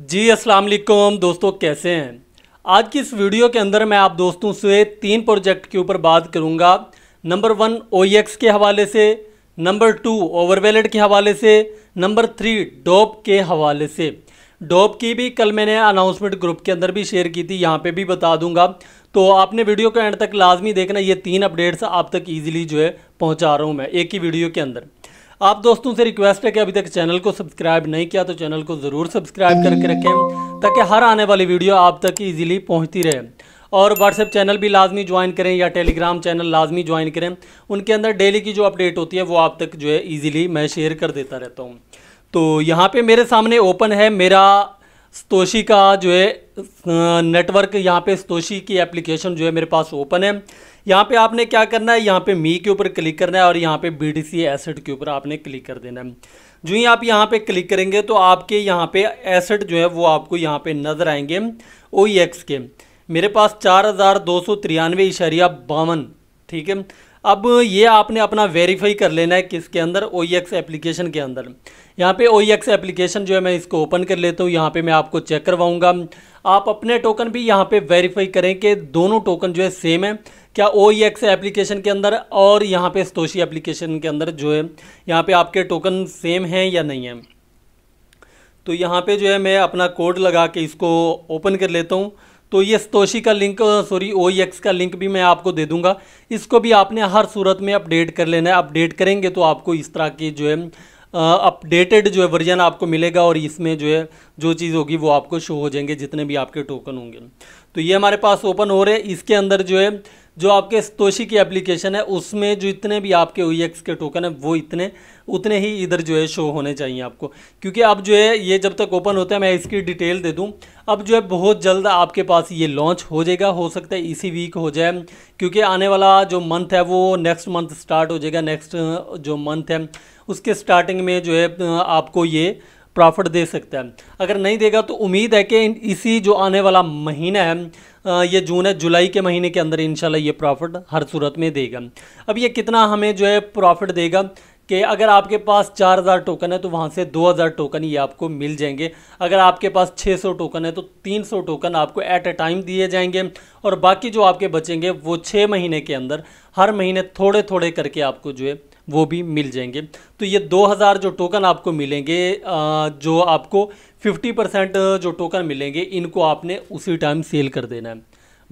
जी वालेकुम दोस्तों कैसे हैं आज की इस वीडियो के अंदर मैं आप दोस्तों से तीन प्रोजेक्ट के ऊपर बात करूंगा नंबर वन ओ e के हवाले से नंबर टू ओवर के हवाले से नंबर थ्री डोप के हवाले से डोप की भी कल मैंने अनाउंसमेंट ग्रुप के अंदर भी शेयर की थी यहाँ पे भी बता दूंगा तो आपने वीडियो को एंड तक लाजमी देखना ये तीन अपडेट्स आप तक ईजिली जो है पहुँचा रहा हूँ मैं एक ही वीडियो के अंदर आप दोस्तों से रिक्वेस्ट है कि अभी तक चैनल को सब्सक्राइब नहीं किया तो चैनल को ज़रूर सब्सक्राइब करके रखें ताकि हर आने वाली वीडियो आप तक इजीली पहुंचती रहे और व्हाट्सएप चैनल भी लाजमी ज्वाइन करें या टेलीग्राम चैनल लाजमी ज्वाइन करें उनके अंदर डेली की जो अपडेट होती है वो आप तक जो है ईजिली मैं शेयर कर देता रहता हूँ तो यहाँ पर मेरे सामने ओपन है मेरा स्तोशी का जो है नेटवर्क यहाँ पे स्तोशी की एप्लीकेशन जो है मेरे पास ओपन है यहाँ पे आपने क्या करना है यहाँ पे मी के ऊपर क्लिक करना है और यहाँ पे बी डी एसेट के ऊपर आपने क्लिक कर देना है जो ही आप यहाँ पे क्लिक करेंगे तो आपके यहाँ पे एसेट जो है वो आपको यहाँ पे नज़र आएंगे ओ e के मेरे पास चार हज़ार दो सौ तिरानवे इशारिया बावन ठीक है अब ये आपने अपना वेरीफाई कर लेना है किसके अंदर ओ एप्लीकेशन e के अंदर यहाँ पे ओ एप्लीकेशन e जो है मैं इसको ओपन कर लेता हूँ यहाँ पे मैं आपको चेक करवाऊँगा आप अपने टोकन भी यहाँ पे वेरीफाई करें कि दोनों टोकन जो है सेम है क्या ओ एप्लीकेशन e के अंदर और यहाँ पे स्तोशी एप्लीकेशन के अंदर जो है यहाँ पर आपके टोकन सेम हैं या नहीं है तो यहाँ पर जो है मैं अपना कोड लगा के इसको ओपन कर लेता हूँ तो ये स्तोशी का लिंक सॉरी ओ का लिंक भी मैं आपको दे दूंगा इसको भी आपने हर सूरत में अपडेट कर लेना है अपडेट करेंगे तो आपको इस तरह की जो है अपडेटेड जो है वर्जन आपको मिलेगा और इसमें जो है जो चीज़ होगी वो आपको शो हो जाएंगे जितने भी आपके टोकन होंगे तो ये हमारे पास ओपन हो रहे हैं इसके अंदर जो है जो आपके तोशी की एप्लीकेशन है उसमें जो इतने भी आपके ओ के टोकन है वो इतने उतने ही इधर जो है शो होने चाहिए आपको क्योंकि अब जो है ये जब तक ओपन होता है मैं इसकी डिटेल दे दूँ अब जो है बहुत जल्द आपके पास ये लॉन्च हो जाएगा हो सकता है इसी वीक हो जाए क्योंकि आने वाला जो मंथ है वो नेक्स्ट मंथ स्टार्ट हो जाएगा नेक्स्ट जो मंथ है उसके स्टार्टिंग में जो है आपको ये प्रॉफिट दे सकता है अगर नहीं देगा तो उम्मीद है कि इसी जो आने वाला महीना है ये जून है जुलाई के महीने के अंदर इंशाल्लाह ये प्रॉफिट हर सूरत में देगा अब ये कितना हमें जो है प्रॉफिट देगा कि अगर आपके पास 4000 टोकन है तो वहाँ से 2000 टोकन ये आपको मिल जाएंगे अगर आपके पास 600 टोकन है तो 300 टोकन आपको एट ए टाइम दिए जाएंगे और बाकी जो आपके बचेंगे वो छः महीने के अंदर हर महीने थोड़े थोड़े करके आपको जो है वो भी मिल जाएंगे तो ये 2000 जो टोकन आपको मिलेंगे जो आपको 50 परसेंट जो टोकन मिलेंगे इनको आपने उसी टाइम सेल कर देना है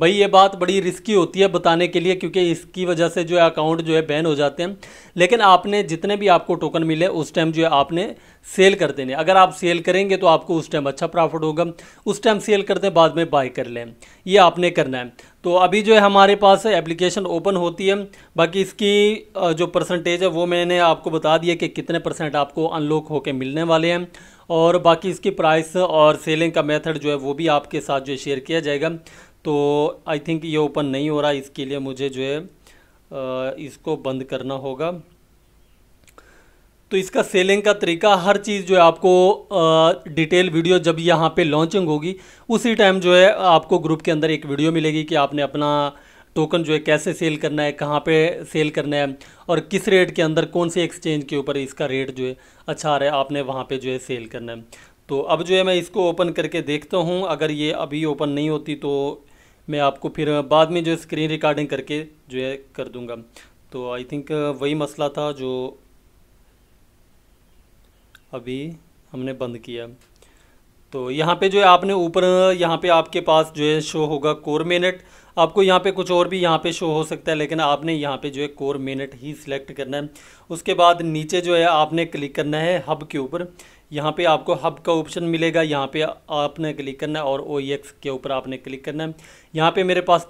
भाई ये बात बड़ी रिस्की होती है बताने के लिए क्योंकि इसकी वजह से जो है अकाउंट जो है बैन हो जाते हैं लेकिन आपने जितने भी आपको टोकन मिले उस टाइम जो है आपने सेल कर देने अगर आप सेल करेंगे तो आपको उस टाइम अच्छा प्रॉफिट होगा उस टाइम सेल कर दें बाद में बाय कर लें ये आपने करना है तो अभी जो है हमारे पास एप्लीकेशन ओपन होती है बाकी इसकी जो परसेंटेज है वो मैंने आपको बता दिया कि कितने परसेंट आपको अनलॉक होकर मिलने वाले हैं और बाकी इसकी प्राइस और सेलिंग का मेथड जो है वो भी आपके साथ जो शेयर किया जाएगा तो आई थिंक ये ओपन नहीं हो रहा इसके लिए मुझे जो है इसको बंद करना होगा तो इसका सेलिंग का तरीका हर चीज़ जो है आपको डिटेल वीडियो जब यहाँ पे लॉन्चिंग होगी उसी टाइम जो है आपको ग्रुप के अंदर एक वीडियो मिलेगी कि आपने अपना टोकन जो है कैसे सेल करना है कहाँ पे सेल करना है और किस रेट के अंदर कौन से एक्सचेंज के ऊपर इसका रेट जो है अच्छा आ रहा है आपने वहाँ पे जो है सेल करना है तो अब जो है मैं इसको ओपन करके देखता हूँ अगर ये अभी ओपन नहीं होती तो मैं आपको फिर बाद में जो स्क्रीन रिकॉर्डिंग करके जो है कर दूंगा तो आई थिंक वही मसला था जो अभी हमने बंद किया तो यहाँ पे जो है आपने ऊपर यहाँ पे आपके पास जो है शो होगा कोर मिनट आपको यहाँ पे कुछ और भी यहाँ पे शो हो सकता है लेकिन आपने यहाँ पे जो है कोर मिनट ही सिलेक्ट करना है उसके बाद नीचे जो है आपने क्लिक करना है हब के ऊपर यहाँ पे आपको हब का ऑप्शन मिलेगा यहाँ पे आपने क्लिक करना है और ओ एक्स e के ऊपर आपने क्लिक करना है यहाँ पे मेरे पास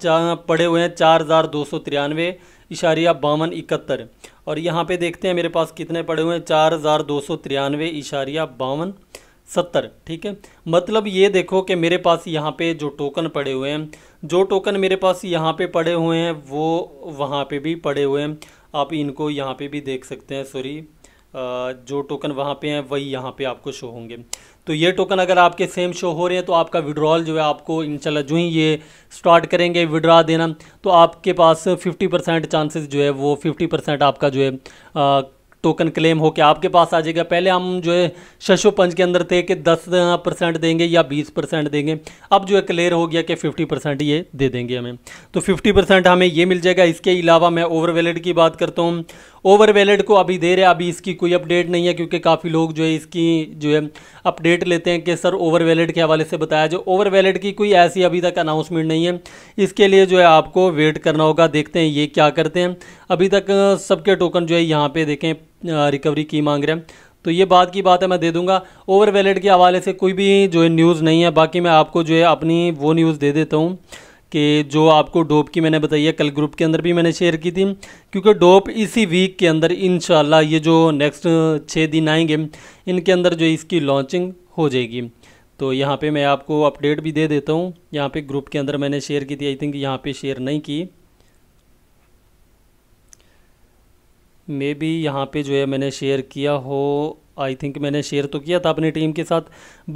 पड़े हुए हैं चार हज़ार दो सौ तिरानवे इशारिया बावन इकहत्तर और यहाँ पे देखते हैं मेरे पास कितने पड़े हुए हैं चार हज़ार दो सौ तिरानवे इशारिया बावन सत्तर ठीक है मतलब ये देखो कि मेरे पास यहाँ पे जो टोकन पड़े हुए हैं जो टोकन मेरे पास यहाँ पे पड़े हुए हैं वो वहाँ पे भी पड़े हुए हैं आप इनको यहाँ पे भी देख सकते हैं सॉरी जो टोकन वहाँ पे हैं वही यहाँ पे आपको शो होंगे तो ये टोकन अगर आपके सेम शो हो रहे हैं तो आपका विड्रॉल जो है आपको इंशाल्लाह जो ही ये स्टार्ट करेंगे विड्रा देना तो आपके पास 50 परसेंट चांसेस जो है वो 50 परसेंट आपका जो है टोकन क्लेम होकर आपके पास आ जाएगा पहले हम जो है शशो पंच के अंदर थे कि दस परसेंट देंगे या बीस परसेंट देंगे अब जो है क्लियर हो गया कि फिफ्टी परसेंट ये दे देंगे हमें तो फिफ्टी परसेंट हमें ये मिल जाएगा इसके अलावा मैं ओवर वैलिड की बात करता हूँ ओवर वैलिड को अभी दे रहे अभी इसकी कोई अपडेट नहीं है क्योंकि काफ़ी लोग जो है इसकी जो है अपडेट लेते हैं कि सर ओवर वैलिड के हवाले से बताया जो ओवर वैलिड की कोई ऐसी अभी तक अनाउंसमेंट नहीं है इसके लिए जो है आपको वेट करना होगा देखते हैं ये क्या करते हैं अभी तक सबके टोकन जो है यहाँ पे देखें रिकवरी की मांग रहे हैं तो ये बात की बात है मैं दे दूंगा ओवर वैलेट के हवाले से कोई भी जो है न्यूज़ नहीं है बाकी मैं आपको जो है अपनी वो न्यूज़ दे देता हूँ कि जो आपको डोप की मैंने बताई है कल ग्रुप के अंदर भी मैंने शेयर की थी क्योंकि डोप इसी वीक के अंदर इन ये जो नेक्स्ट छः दिन आएंगे इनके अंदर जो इसकी लॉन्चिंग हो जाएगी तो यहाँ पे मैं आपको अपडेट भी दे देता हूँ यहाँ पे ग्रुप के अंदर मैंने शेयर की थी आई थिंक यहाँ पे शेयर नहीं की मे बी यहाँ पे जो है मैंने शेयर किया हो आई थिंक मैंने शेयर तो किया था अपनी टीम के साथ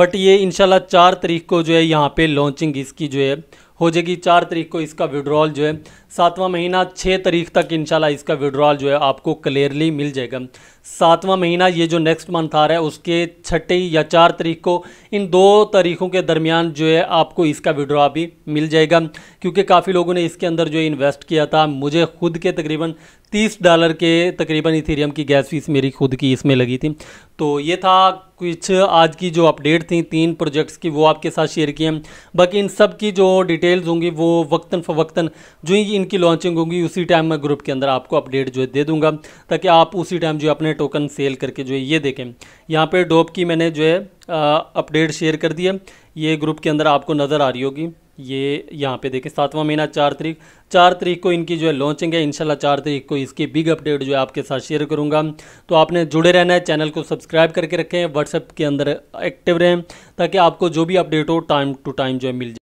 बट ये इंशाल्लाह चार तारीख को जो है यहाँ पे लॉन्चिंग इसकी जो है हो जाएगी चार तारीख को इसका विड्रॉल जो है सातवां महीना छः तारीख तक इंशाल्लाह इसका विड्रॉल जो है आपको क्लियरली मिल जाएगा सातवां महीना ये जो नेक्स्ट मंथ आ रहा है उसके छठी या चार तारीख को इन दो तारीखों के दरमियान जो है आपको इसका विड्रॉ भी मिल जाएगा क्योंकि काफ़ी लोगों ने इसके अंदर जो इन्वेस्ट किया था मुझे खुद के तकरीबन तीस डॉलर के तकरीबन इथेरियम की गैस फीस मेरी खुद की इसमें लगी थी तो ये था कुछ आज की जो अपडेट थी तीन प्रोजेक्ट्स की वो आपके साथ शेयर किए बाकी इन सब की जो डिटेल्स होंगी वो वक्ता फ़वक्ता जो इनकी लॉन्चिंग होगी उसी टाइम मैं ग्रुप के अंदर आपको अपडेट जो है दे दूंगा ताकि आप उसी टाइम जो अपने टोकन सेल करके जो है ये देखें यहाँ पर डोप की मैंने जो है अपडेट शेयर कर दी है ये ग्रुप के अंदर आपको नज़र आ रही होगी ये यहाँ पे देखें सातवां महीना चार तारीख चार तारीख को इनकी जो है लॉन्चिंग है इनशाला चार तारीख को इसकी बिग अपडेट जो है आपके साथ शेयर करूँगा तो आपने जुड़े रहना है चैनल को सब्सक्राइब करके रखें व्हाट्सएप के अंदर एक्टिव रहें ताकि आपको जो भी अपडेट हो टाइम टू टाइम जो है मिल जाए